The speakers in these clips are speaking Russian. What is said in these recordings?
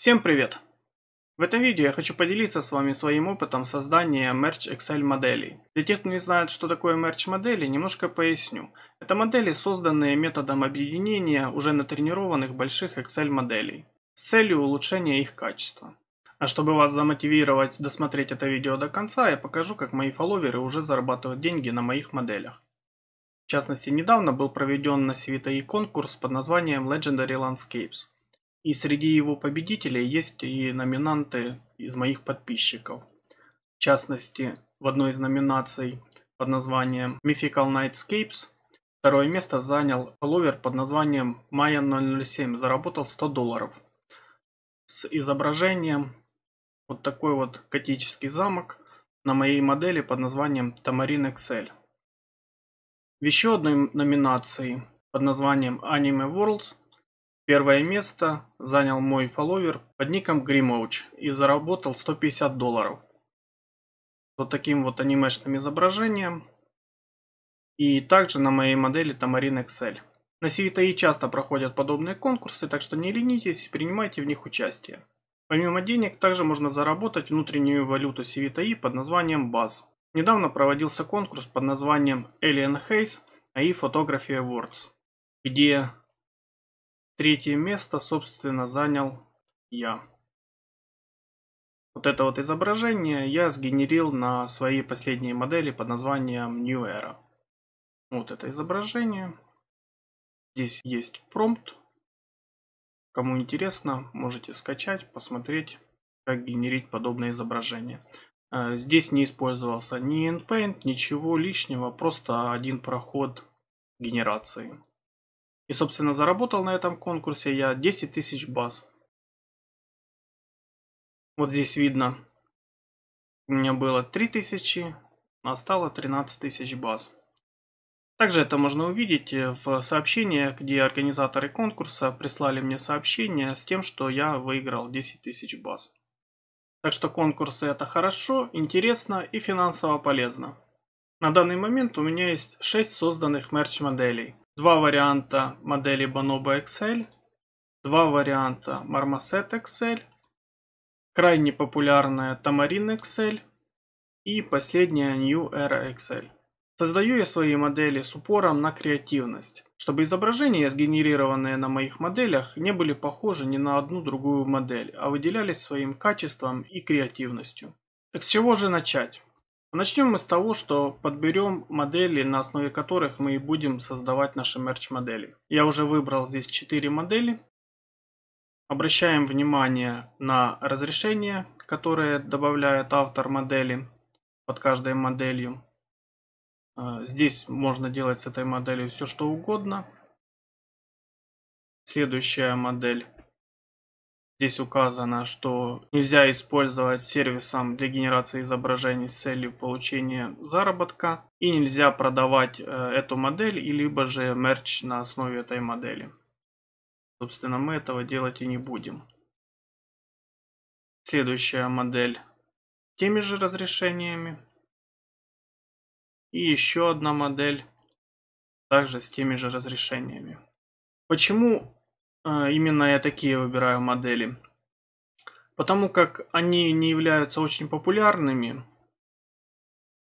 Всем привет! В этом видео я хочу поделиться с вами своим опытом создания merch Excel моделей. Для тех, кто не знает, что такое merch модели, немножко поясню. Это модели, созданные методом объединения уже натренированных больших Excel моделей с целью улучшения их качества. А чтобы вас замотивировать досмотреть это видео до конца, я покажу, как мои фолловеры уже зарабатывают деньги на моих моделях. В частности, недавно был проведен на Civita конкурс под названием Legendary Landscapes – и среди его победителей есть и номинанты из моих подписчиков. В частности, в одной из номинаций под названием Mythical Nightscapes второе место занял ловер под названием Maya 007, заработал 100 долларов. С изображением вот такой вот готический замок на моей модели под названием Tamarin Excel". В еще одной номинации под названием Anime Worlds – Первое место занял мой фолловер под ником Гримоуч и заработал 150 долларов. Вот таким вот анимешным изображением. И также на моей модели Tamarin XL. На Сивитаи e часто проходят подобные конкурсы, так что не ленитесь и принимайте в них участие. Помимо денег, также можно заработать внутреннюю валюту Сивитаи e под названием BAZ. Недавно проводился конкурс под названием Alien Haze AI Photography Awards, где Третье место, собственно, занял я. Вот это вот изображение я сгенерил на своей последней модели под названием New Era. Вот это изображение. Здесь есть промпт. Кому интересно, можете скачать, посмотреть, как генерить подобное изображение. Э, здесь не использовался ни InPaint, ничего лишнего, просто один проход генерации. И, собственно, заработал на этом конкурсе я 10 тысяч баз. Вот здесь видно, у меня было 3000, а стало 13 тысяч баз. Также это можно увидеть э, в сообщении, где организаторы конкурса прислали мне сообщение с тем, что я выиграл 10 тысяч баз. Так что конкурсы это хорошо, интересно и финансово полезно. На данный момент у меня есть 6 созданных мерч моделей. Два варианта модели Bonobo XL, два варианта Marmoset XL, крайне популярная Tamarin XL и последняя New Era XL. Создаю я свои модели с упором на креативность, чтобы изображения, сгенерированные на моих моделях, не были похожи ни на одну другую модель, а выделялись своим качеством и креативностью. Так с чего же начать? Начнем мы с того, что подберем модели, на основе которых мы и будем создавать наши мерч-модели. Я уже выбрал здесь 4 модели. Обращаем внимание на разрешение, которое добавляет автор модели под каждой моделью. А, здесь можно делать с этой моделью все что угодно. Следующая модель. Здесь указано, что нельзя использовать сервисом для генерации изображений с целью получения заработка и нельзя продавать э, эту модель и либо же мерч на основе этой модели. Собственно, мы этого делать и не будем. Следующая модель теми же разрешениями. И еще одна модель также с теми же разрешениями. Почему а, именно я такие выбираю модели. Потому как они не являются очень популярными.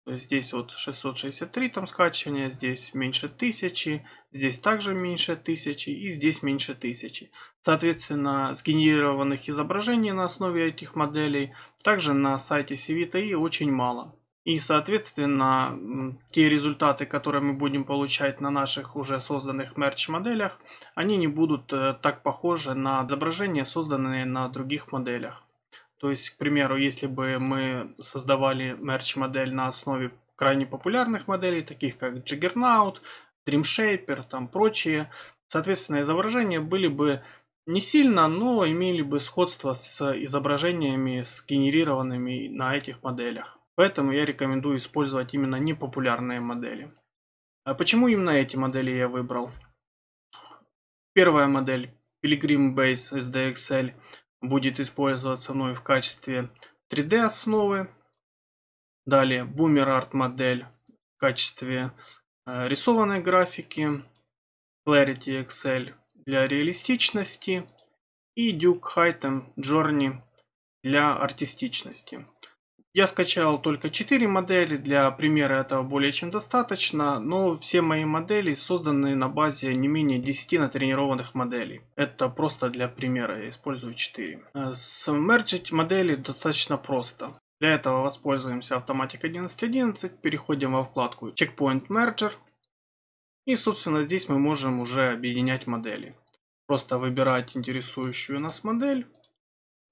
Здесь вот 663 там скачивания, здесь меньше 1000, здесь также меньше 1000 и здесь меньше 1000. Соответственно, сгенерированных изображений на основе этих моделей также на сайте CVTI очень мало. И, соответственно, те результаты, которые мы будем получать на наших уже созданных мерч-моделях, они не будут э, так похожи на изображения, созданные на других моделях. То есть, к примеру, если бы мы создавали мерч-модель на основе крайне популярных моделей, таких как Juggernaut, Dreamshaper, там прочие, соответственно, изображения были бы не сильно, но имели бы сходство с изображениями, сгенерированными на этих моделях. Поэтому я рекомендую использовать именно непопулярные модели. А почему именно эти модели я выбрал? Первая модель Pilgrim Base SDXL будет использоваться мной в качестве 3D основы. Далее Boomer Art модель в качестве э, рисованной графики. Clarity XL для реалистичности. И Duke Heighten Journey для артистичности. Я скачал только 4 модели, для примера этого более чем достаточно, но все мои модели созданы на базе не менее 10 натренированных моделей. Это просто для примера, я использую 4. Э, Смерджить модели достаточно просто. Для этого воспользуемся Automatic 11.11, переходим во вкладку Checkpoint Merger. И собственно здесь мы можем уже объединять модели. Просто выбирать интересующую нас модель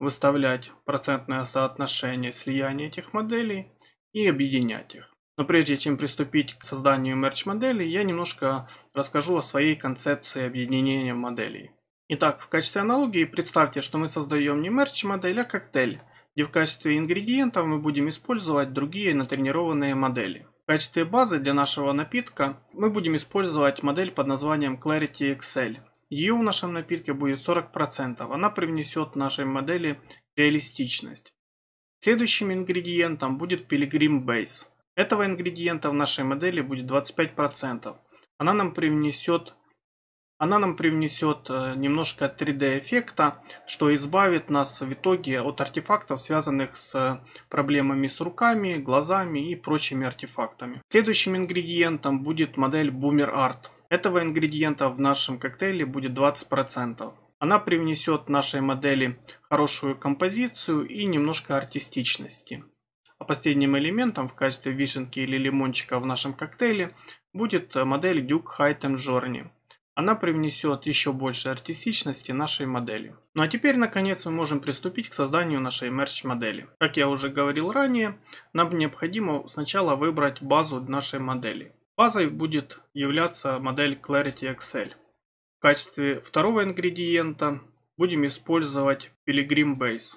выставлять процентное соотношение слияния этих моделей и объединять их. Но прежде чем приступить к созданию мерч-моделей, я немножко расскажу о своей концепции объединения моделей. Итак, в качестве аналогии представьте, что мы создаем не мерч-модель, а коктейль, где в качестве ингредиентов мы будем использовать другие натренированные модели. В качестве базы для нашего напитка мы будем использовать модель под названием Clarity Excel, ее в нашем напитке будет 40%. Она привнесет нашей модели реалистичность. Следующим ингредиентом будет Pilgrim Base. Этого ингредиента в нашей модели будет 25%. Она нам привнесет она нам привнесет э, немножко 3D эффекта, что избавит нас в итоге от артефактов, связанных с э, проблемами с руками, глазами и прочими артефактами. Следующим ингредиентом будет модель Boomer Art. Этого ингредиента в нашем коктейле будет 20%. Она привнесет нашей модели хорошую композицию и немножко артистичности. А последним элементом в качестве вишенки или лимончика в нашем коктейле будет модель Duke Heighten Journey. Она привнесет еще больше артистичности нашей модели. Ну а теперь, наконец, мы можем приступить к созданию нашей мерч-модели. Как я уже говорил ранее, нам необходимо сначала выбрать базу нашей модели. Базой будет являться модель Clarity Excel. В качестве второго ингредиента будем использовать Pilgrim Base.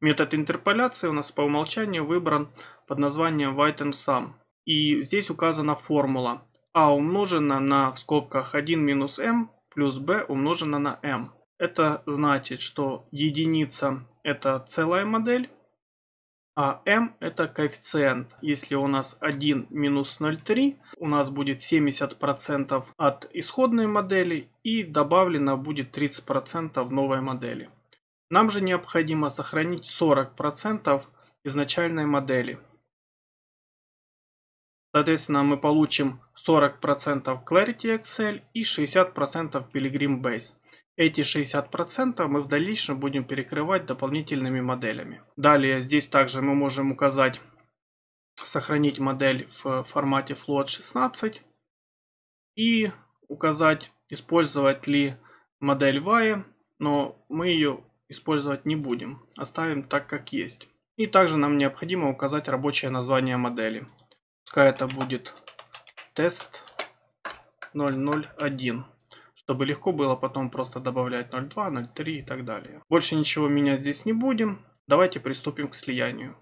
Метод интерполяции у нас по умолчанию выбран под названием White and Sum. И здесь указана формула А умножена на в скобках 1 минус m плюс b умножена на m. Это значит, что единица это целая модель, а m это коэффициент. Если у нас 1 минус 0,3, у нас будет 70% от исходной модели и добавлено будет 30% новой модели. Нам же необходимо сохранить 40% изначальной модели. Соответственно, мы получим 40% Clarity Excel и 60% Pilgrim Base. Эти 60% мы в дальнейшем будем перекрывать дополнительными моделями. Далее здесь также мы можем указать сохранить модель в формате float 16 и указать использовать ли модель Y, но мы ее использовать не будем, оставим так как есть. И также нам необходимо указать рабочее название модели. Пускай это будет тест 001 чтобы легко было потом просто добавлять 0,2, 0,3 и так далее. Больше ничего менять здесь не будем. Давайте приступим к слиянию.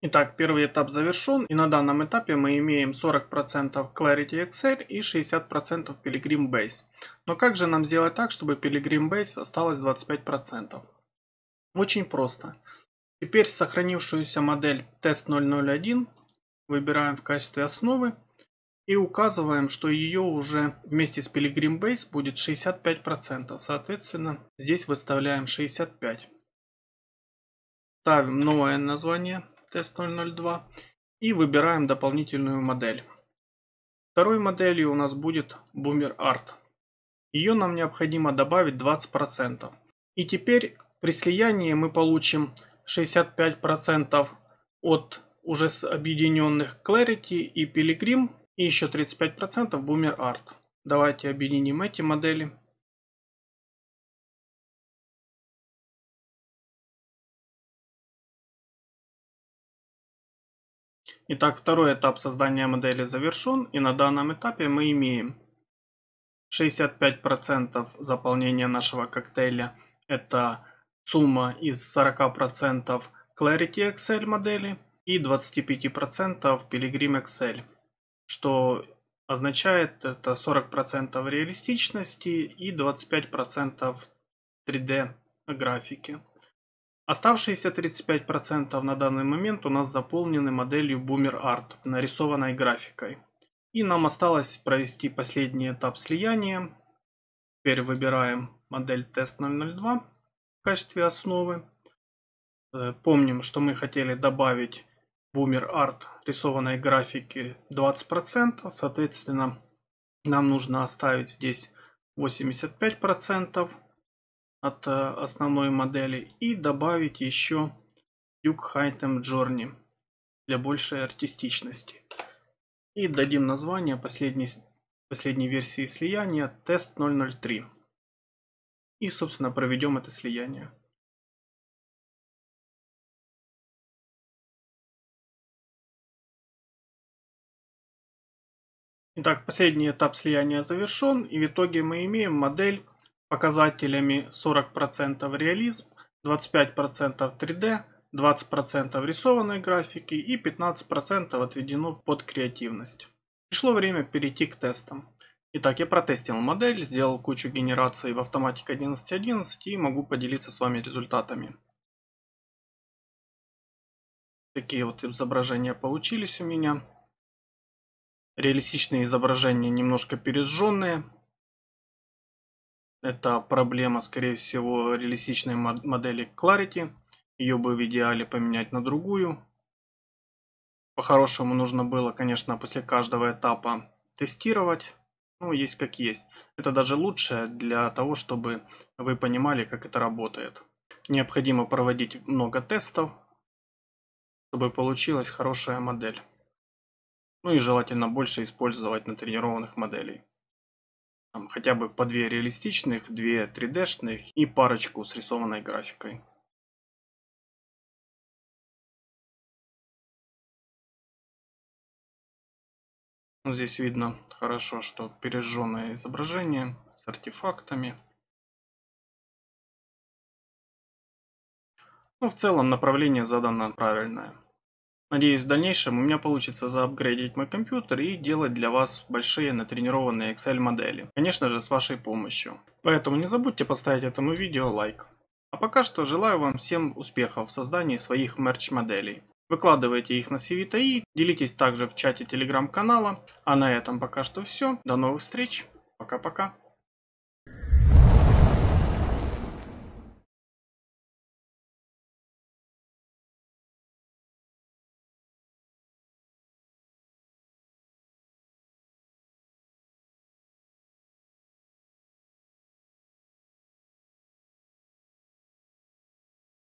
Итак, первый этап завершен, и на данном этапе мы имеем 40% Clarity Excel и 60% Pilgrim Base. Но как же нам сделать так, чтобы Pilgrim Base осталось 25%? Очень просто. Теперь сохранившуюся модель тест 001 выбираем в качестве основы и указываем, что ее уже вместе с Pilgrim Base будет 65%. Соответственно, здесь выставляем 65. Ставим новое название тест 002 и выбираем дополнительную модель. Второй моделью у нас будет Boomer Art. Ее нам необходимо добавить 20%. И теперь при слиянии мы получим 65% от уже объединенных Clarity и Pilgrim и еще 35% Boomer Art. Давайте объединим эти модели. Итак, второй этап создания модели завершен и на данном этапе мы имеем 65% заполнения нашего коктейля это сумма из 40% Clarity Excel модели и 25% Pilgrim Excel, что означает это 40% реалистичности и 25% 3D графики. Оставшиеся 35% на данный момент у нас заполнены моделью Boomer Art, нарисованной графикой. И нам осталось провести последний этап слияния. Теперь выбираем модель Test 002 в качестве основы. Э, помним, что мы хотели добавить бумер-арт, рисованной графики 20%. Соответственно, нам нужно оставить здесь 85% от э, основной модели и добавить еще Duke Heightem Journey для большей артистичности. И дадим название последней, последней версии слияния Test 003 и, собственно, проведем это слияние. Итак, последний этап слияния завершен, и в итоге мы имеем модель показателями 40% реализм, 25% 3D, 20% рисованной графики и 15% отведено под креативность. Пришло время перейти к тестам. Итак, я протестил модель, сделал кучу генераций в автоматике 11.11 и могу поделиться с вами результатами. Такие вот изображения получились у меня. Реалистичные изображения немножко пережженные. Это проблема, скорее всего, реалистичной модели Clarity. Ее бы в идеале поменять на другую. По-хорошему нужно было, конечно, после каждого этапа тестировать ну, есть как есть. Это даже лучше для того, чтобы вы понимали, как это работает. Необходимо проводить много тестов, чтобы получилась хорошая модель. Ну и желательно больше использовать натренированных моделей. Там хотя бы по две реалистичных, две 3D-шных и парочку с рисованной графикой. Ну, здесь видно хорошо, что пережженное изображение с артефактами. Ну, в целом направление задано правильное. Надеюсь, в дальнейшем у меня получится заапгрейдить мой компьютер и делать для вас большие натренированные Excel модели. Конечно же, с вашей помощью. Поэтому не забудьте поставить этому видео лайк. А пока что желаю вам всем успехов в создании своих мерч моделей. Выкладывайте их на CVTI, делитесь также в чате телеграм-канала. А на этом пока что все. До новых встреч. Пока-пока.